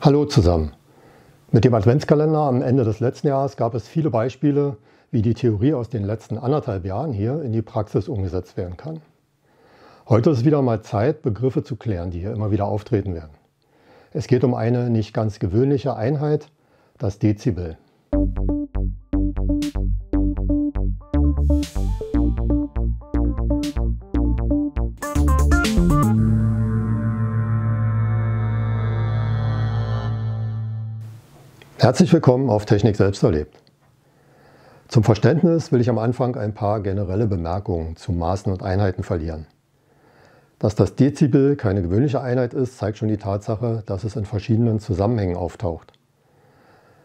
Hallo zusammen. Mit dem Adventskalender am Ende des letzten Jahres gab es viele Beispiele, wie die Theorie aus den letzten anderthalb Jahren hier in die Praxis umgesetzt werden kann. Heute ist wieder mal Zeit, Begriffe zu klären, die hier immer wieder auftreten werden. Es geht um eine nicht ganz gewöhnliche Einheit, das Dezibel. Herzlich willkommen auf Technik selbst erlebt. Zum Verständnis will ich am Anfang ein paar generelle Bemerkungen zu Maßen und Einheiten verlieren. Dass das Dezibel keine gewöhnliche Einheit ist, zeigt schon die Tatsache, dass es in verschiedenen Zusammenhängen auftaucht.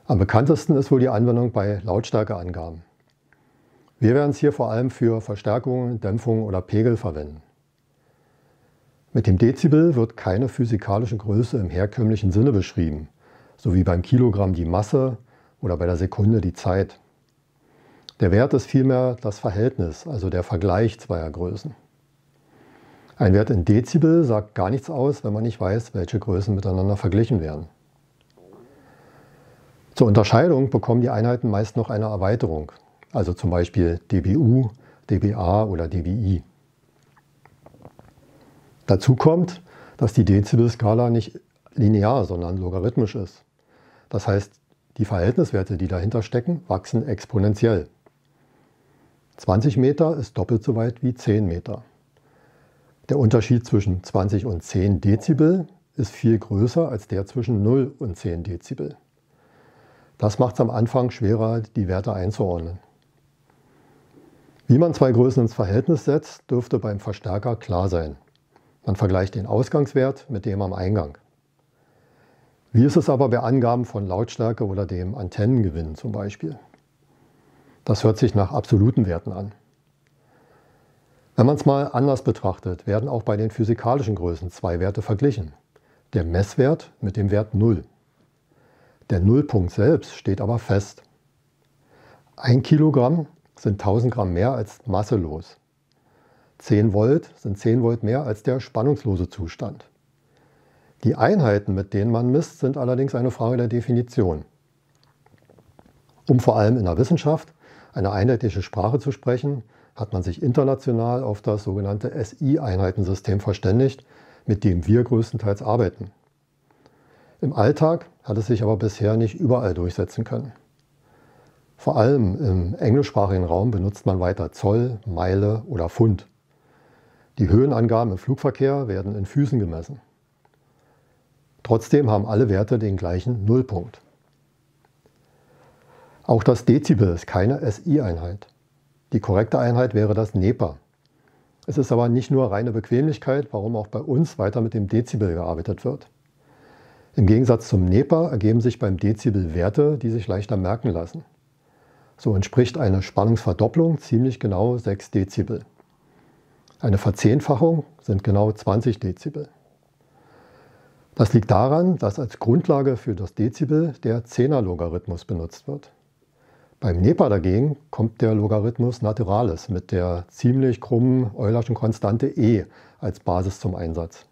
Am bekanntesten ist wohl die Anwendung bei Lautstärkeangaben. Wir werden es hier vor allem für Verstärkungen, Dämpfungen oder Pegel verwenden. Mit dem Dezibel wird keine physikalische Größe im herkömmlichen Sinne beschrieben – so wie beim Kilogramm die Masse oder bei der Sekunde die Zeit. Der Wert ist vielmehr das Verhältnis, also der Vergleich zweier Größen. Ein Wert in Dezibel sagt gar nichts aus, wenn man nicht weiß, welche Größen miteinander verglichen werden. Zur Unterscheidung bekommen die Einheiten meist noch eine Erweiterung, also zum Beispiel dBU, dBA oder dBi. Dazu kommt, dass die Dezibel-Skala nicht linear, sondern logarithmisch ist. Das heißt, die Verhältniswerte, die dahinter stecken, wachsen exponentiell. 20 Meter ist doppelt so weit wie 10 Meter. Der Unterschied zwischen 20 und 10 Dezibel ist viel größer als der zwischen 0 und 10 Dezibel. Das macht es am Anfang schwerer, die Werte einzuordnen. Wie man zwei Größen ins Verhältnis setzt, dürfte beim Verstärker klar sein. Man vergleicht den Ausgangswert mit dem am Eingang. Wie ist es aber bei Angaben von Lautstärke oder dem Antennengewinn zum Beispiel? Das hört sich nach absoluten Werten an. Wenn man es mal anders betrachtet, werden auch bei den physikalischen Größen zwei Werte verglichen. Der Messwert mit dem Wert 0. Der Nullpunkt selbst steht aber fest. Ein Kilogramm sind 1000 Gramm mehr als masselos. 10 Volt sind 10 Volt mehr als der spannungslose Zustand. Die Einheiten, mit denen man misst, sind allerdings eine Frage der Definition. Um vor allem in der Wissenschaft eine einheitliche Sprache zu sprechen, hat man sich international auf das sogenannte SI-Einheitensystem verständigt, mit dem wir größtenteils arbeiten. Im Alltag hat es sich aber bisher nicht überall durchsetzen können. Vor allem im englischsprachigen Raum benutzt man weiter Zoll, Meile oder Pfund. Die Höhenangaben im Flugverkehr werden in Füßen gemessen. Trotzdem haben alle Werte den gleichen Nullpunkt. Auch das Dezibel ist keine SI-Einheit. Die korrekte Einheit wäre das NEPA. Es ist aber nicht nur reine Bequemlichkeit, warum auch bei uns weiter mit dem Dezibel gearbeitet wird. Im Gegensatz zum NEPA ergeben sich beim Dezibel Werte, die sich leichter merken lassen. So entspricht eine Spannungsverdopplung ziemlich genau 6 Dezibel. Eine Verzehnfachung sind genau 20 Dezibel. Das liegt daran, dass als Grundlage für das Dezibel der 10er Logarithmus benutzt wird. Beim Nepa dagegen kommt der Logarithmus naturalis mit der ziemlich krummen Eulerschen Konstante e als Basis zum Einsatz.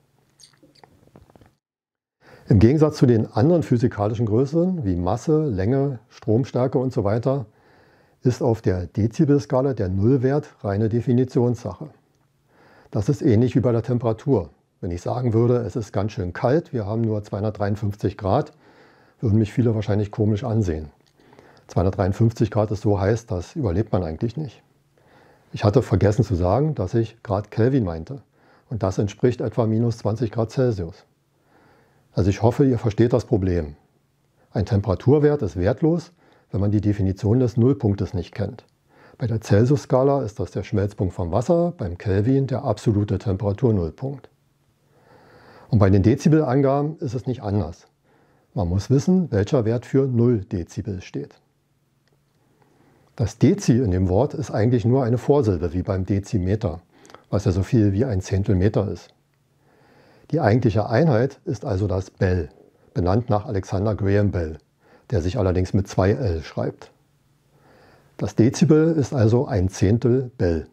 Im Gegensatz zu den anderen physikalischen Größen wie Masse, Länge, Stromstärke usw. So ist auf der Dezibelskala der Nullwert reine Definitionssache. Das ist ähnlich wie bei der Temperatur. Wenn ich sagen würde, es ist ganz schön kalt, wir haben nur 253 Grad, würden mich viele wahrscheinlich komisch ansehen. 253 Grad ist so heiß, das überlebt man eigentlich nicht. Ich hatte vergessen zu sagen, dass ich Grad Kelvin meinte. Und das entspricht etwa minus 20 Grad Celsius. Also ich hoffe, ihr versteht das Problem. Ein Temperaturwert ist wertlos, wenn man die Definition des Nullpunktes nicht kennt. Bei der Celsius-Skala ist das der Schmelzpunkt vom Wasser, beim Kelvin der absolute Temperaturnullpunkt. Und bei den Dezibelangaben ist es nicht anders. Man muss wissen, welcher Wert für 0 Dezibel steht. Das Dezi in dem Wort ist eigentlich nur eine Vorsilbe, wie beim Dezimeter, was ja so viel wie ein Zehntelmeter ist. Die eigentliche Einheit ist also das Bell, benannt nach Alexander Graham Bell, der sich allerdings mit 2L schreibt. Das Dezibel ist also ein Zehntel Bell.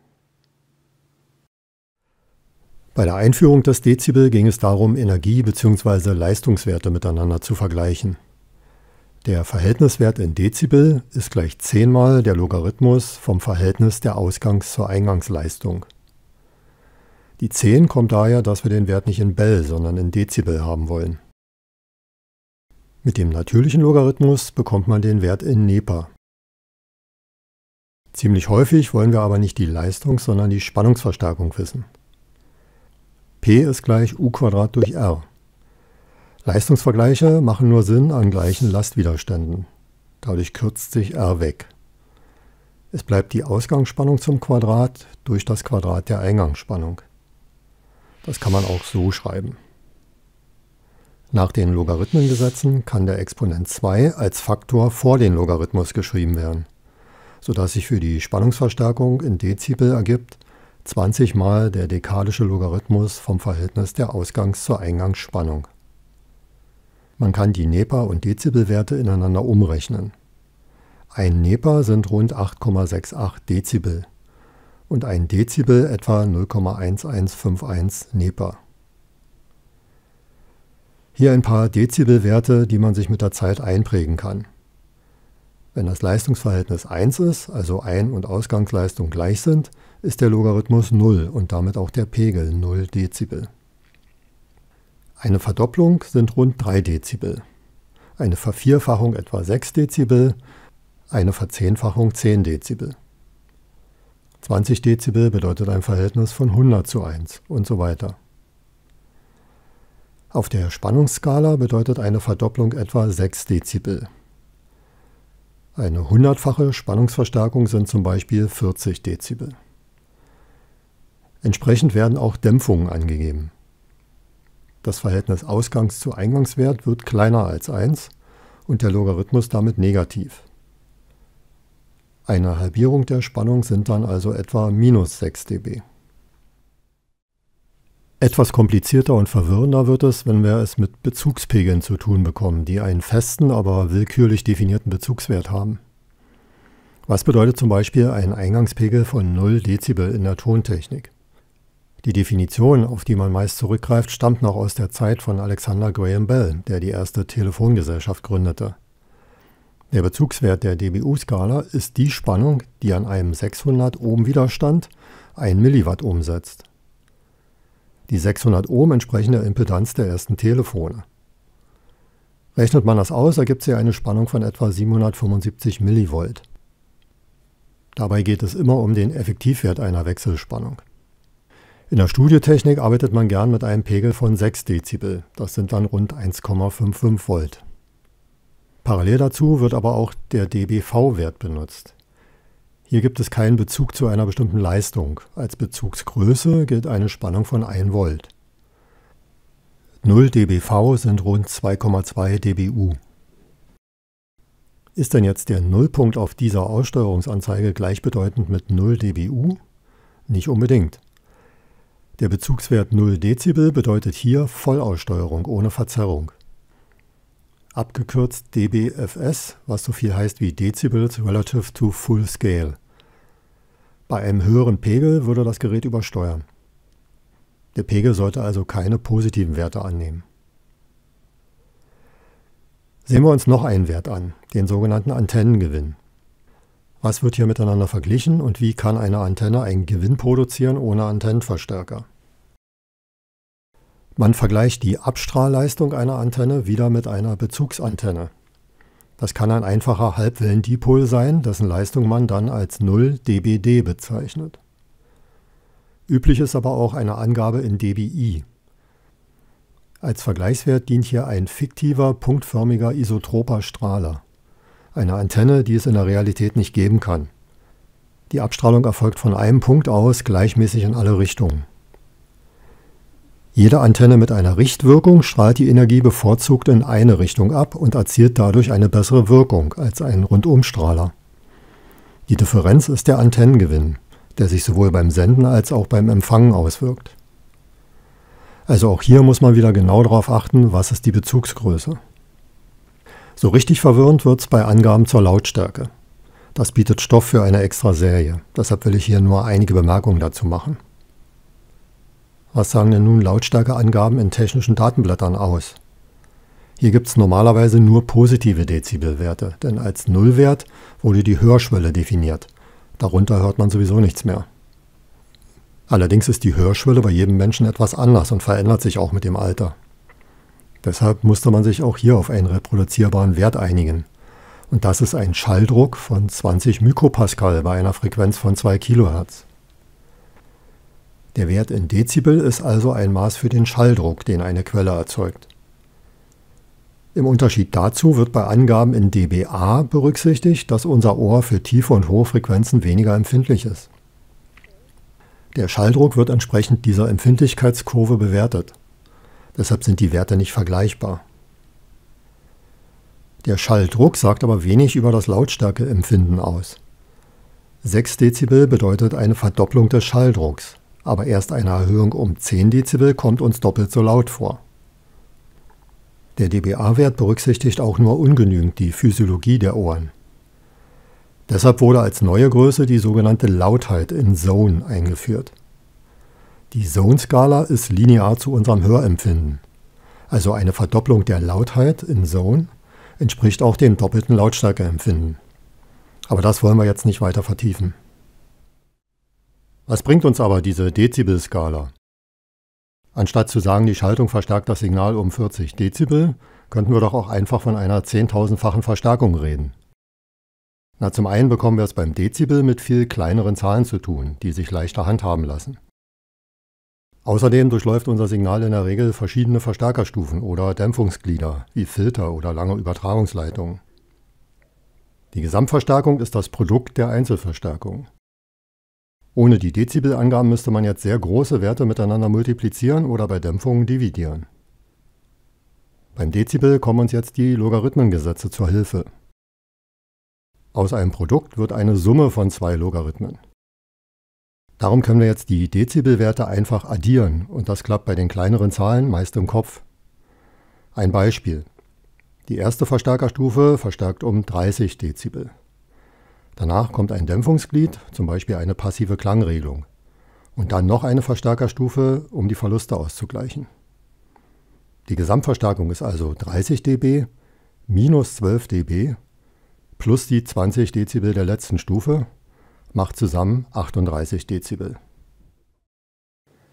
Bei der Einführung des Dezibel ging es darum, Energie- bzw. Leistungswerte miteinander zu vergleichen. Der Verhältniswert in Dezibel ist gleich zehnmal der Logarithmus vom Verhältnis der Ausgangs- zur Eingangsleistung. Die 10 kommt daher, dass wir den Wert nicht in Bell, sondern in Dezibel haben wollen. Mit dem natürlichen Logarithmus bekommt man den Wert in Nepa. Ziemlich häufig wollen wir aber nicht die Leistung, sondern die Spannungsverstärkung wissen. P ist gleich U durch R. Leistungsvergleiche machen nur Sinn an gleichen Lastwiderständen. Dadurch kürzt sich R weg. Es bleibt die Ausgangsspannung zum Quadrat durch das Quadrat der Eingangsspannung. Das kann man auch so schreiben. Nach den Logarithmengesetzen kann der Exponent 2 als Faktor vor den Logarithmus geschrieben werden, sodass sich für die Spannungsverstärkung in Dezibel ergibt 20 mal der dekadische Logarithmus vom Verhältnis der Ausgangs- zur Eingangsspannung. Man kann die Nepa- und Dezibelwerte ineinander umrechnen. Ein Nepa sind rund 8,68 Dezibel und ein Dezibel etwa 0,1151 Nepa. Hier ein paar Dezibelwerte, die man sich mit der Zeit einprägen kann. Wenn das Leistungsverhältnis 1 ist, also Ein- und Ausgangsleistung gleich sind, ist der Logarithmus 0 und damit auch der Pegel 0 Dezibel. Eine Verdopplung sind rund 3 Dezibel, eine Vervierfachung etwa 6 Dezibel, eine Verzehnfachung 10 Dezibel. 20 Dezibel bedeutet ein Verhältnis von 100 zu 1 und so weiter. Auf der Spannungsskala bedeutet eine Verdopplung etwa 6 Dezibel, eine hundertfache Spannungsverstärkung sind zum Beispiel 40 Dezibel. Entsprechend werden auch Dämpfungen angegeben. Das Verhältnis Ausgangs zu Eingangswert wird kleiner als 1 und der Logarithmus damit negativ. Eine Halbierung der Spannung sind dann also etwa minus 6 dB. Etwas komplizierter und verwirrender wird es, wenn wir es mit Bezugspegeln zu tun bekommen, die einen festen, aber willkürlich definierten Bezugswert haben. Was bedeutet zum Beispiel ein Eingangspegel von 0 Dezibel in der Tontechnik? Die Definition, auf die man meist zurückgreift, stammt noch aus der Zeit von Alexander Graham Bell, der die erste Telefongesellschaft gründete. Der Bezugswert der dBU-Skala ist die Spannung, die an einem 600 Ohm Widerstand 1 Milliwatt umsetzt. Die 600 Ohm entsprechen der Impedanz der ersten Telefone. Rechnet man das aus, ergibt sie eine Spannung von etwa 775 Millivolt. Dabei geht es immer um den Effektivwert einer Wechselspannung. In der Studiotechnik arbeitet man gern mit einem Pegel von 6 Dezibel, das sind dann rund 1,55 Volt. Parallel dazu wird aber auch der dBV-Wert benutzt. Hier gibt es keinen Bezug zu einer bestimmten Leistung. Als Bezugsgröße gilt eine Spannung von 1 Volt. 0 dBV sind rund 2,2 dBU. Ist denn jetzt der Nullpunkt auf dieser Aussteuerungsanzeige gleichbedeutend mit 0 dBU? Nicht unbedingt. Der Bezugswert 0 Dezibel bedeutet hier Vollaussteuerung ohne Verzerrung abgekürzt dBFS, was so viel heißt wie Decibels relative to Full Scale. Bei einem höheren Pegel würde das Gerät übersteuern. Der Pegel sollte also keine positiven Werte annehmen. Sehen wir uns noch einen Wert an, den sogenannten Antennengewinn. Was wird hier miteinander verglichen und wie kann eine Antenne einen Gewinn produzieren ohne Antennenverstärker? Man vergleicht die Abstrahlleistung einer Antenne wieder mit einer Bezugsantenne. Das kann ein einfacher Halbwellendipol sein, dessen Leistung man dann als 0 dBd bezeichnet. Üblich ist aber auch eine Angabe in dBi. Als Vergleichswert dient hier ein fiktiver, punktförmiger isotroper Strahler. Eine Antenne, die es in der Realität nicht geben kann. Die Abstrahlung erfolgt von einem Punkt aus gleichmäßig in alle Richtungen. Jede Antenne mit einer Richtwirkung strahlt die Energie bevorzugt in eine Richtung ab und erzielt dadurch eine bessere Wirkung als ein Rundumstrahler. Die Differenz ist der Antennengewinn, der sich sowohl beim Senden als auch beim Empfangen auswirkt. Also auch hier muss man wieder genau darauf achten, was ist die Bezugsgröße. So richtig verwirrend wird es bei Angaben zur Lautstärke. Das bietet Stoff für eine extra Serie, deshalb will ich hier nur einige Bemerkungen dazu machen. Was sagen denn nun Lautstärkeangaben in technischen Datenblättern aus? Hier gibt es normalerweise nur positive Dezibelwerte, denn als Nullwert wurde die Hörschwelle definiert. Darunter hört man sowieso nichts mehr. Allerdings ist die Hörschwelle bei jedem Menschen etwas anders und verändert sich auch mit dem Alter. Deshalb musste man sich auch hier auf einen reproduzierbaren Wert einigen. Und das ist ein Schalldruck von 20 Mikropascal bei einer Frequenz von 2 Kilohertz. Der Wert in Dezibel ist also ein Maß für den Schalldruck, den eine Quelle erzeugt. Im Unterschied dazu wird bei Angaben in dBA berücksichtigt, dass unser Ohr für tiefe und hohe Frequenzen weniger empfindlich ist. Der Schalldruck wird entsprechend dieser Empfindlichkeitskurve bewertet. Deshalb sind die Werte nicht vergleichbar. Der Schalldruck sagt aber wenig über das Lautstärkeempfinden aus. 6 Dezibel bedeutet eine Verdopplung des Schalldrucks aber erst eine Erhöhung um 10 Dezibel kommt uns doppelt so laut vor. Der dBA-Wert berücksichtigt auch nur ungenügend die Physiologie der Ohren. Deshalb wurde als neue Größe die sogenannte Lautheit in Zone eingeführt. Die Zone-Skala ist linear zu unserem Hörempfinden. Also eine Verdopplung der Lautheit in Zone entspricht auch dem doppelten Lautstärkeempfinden. Aber das wollen wir jetzt nicht weiter vertiefen. Was bringt uns aber diese Dezibel-Skala? Anstatt zu sagen, die Schaltung verstärkt das Signal um 40 Dezibel, könnten wir doch auch einfach von einer 10.000-fachen Verstärkung reden. Na, zum einen bekommen wir es beim Dezibel mit viel kleineren Zahlen zu tun, die sich leichter handhaben lassen. Außerdem durchläuft unser Signal in der Regel verschiedene Verstärkerstufen oder Dämpfungsglieder, wie Filter oder lange Übertragungsleitungen. Die Gesamtverstärkung ist das Produkt der Einzelverstärkung. Ohne die Dezibelangaben müsste man jetzt sehr große Werte miteinander multiplizieren oder bei Dämpfungen dividieren. Beim Dezibel kommen uns jetzt die Logarithmengesetze zur Hilfe. Aus einem Produkt wird eine Summe von zwei Logarithmen. Darum können wir jetzt die Dezibelwerte einfach addieren und das klappt bei den kleineren Zahlen meist im Kopf. Ein Beispiel. Die erste Verstärkerstufe verstärkt um 30 Dezibel. Danach kommt ein Dämpfungsglied, zum Beispiel eine passive Klangregelung. Und dann noch eine Verstärkerstufe, um die Verluste auszugleichen. Die Gesamtverstärkung ist also 30 dB minus 12 dB plus die 20 Dezibel der letzten Stufe macht zusammen 38 Dezibel.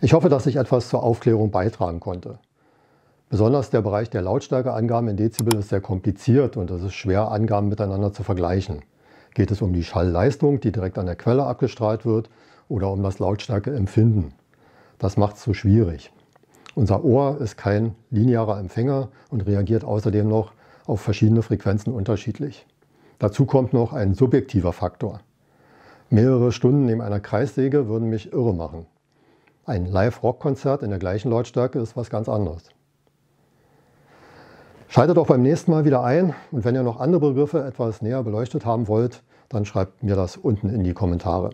Ich hoffe, dass ich etwas zur Aufklärung beitragen konnte. Besonders der Bereich der Lautstärkeangaben in Dezibel ist sehr kompliziert und es ist schwer, Angaben miteinander zu vergleichen. Geht es um die Schallleistung, die direkt an der Quelle abgestrahlt wird, oder um das Lautstärkeempfinden? Das macht es so schwierig. Unser Ohr ist kein linearer Empfänger und reagiert außerdem noch auf verschiedene Frequenzen unterschiedlich. Dazu kommt noch ein subjektiver Faktor. Mehrere Stunden neben einer Kreissäge würden mich irre machen. Ein Live-Rock-Konzert in der gleichen Lautstärke ist was ganz anderes. Schaltet auch beim nächsten Mal wieder ein und wenn ihr noch andere Begriffe etwas näher beleuchtet haben wollt, dann schreibt mir das unten in die Kommentare.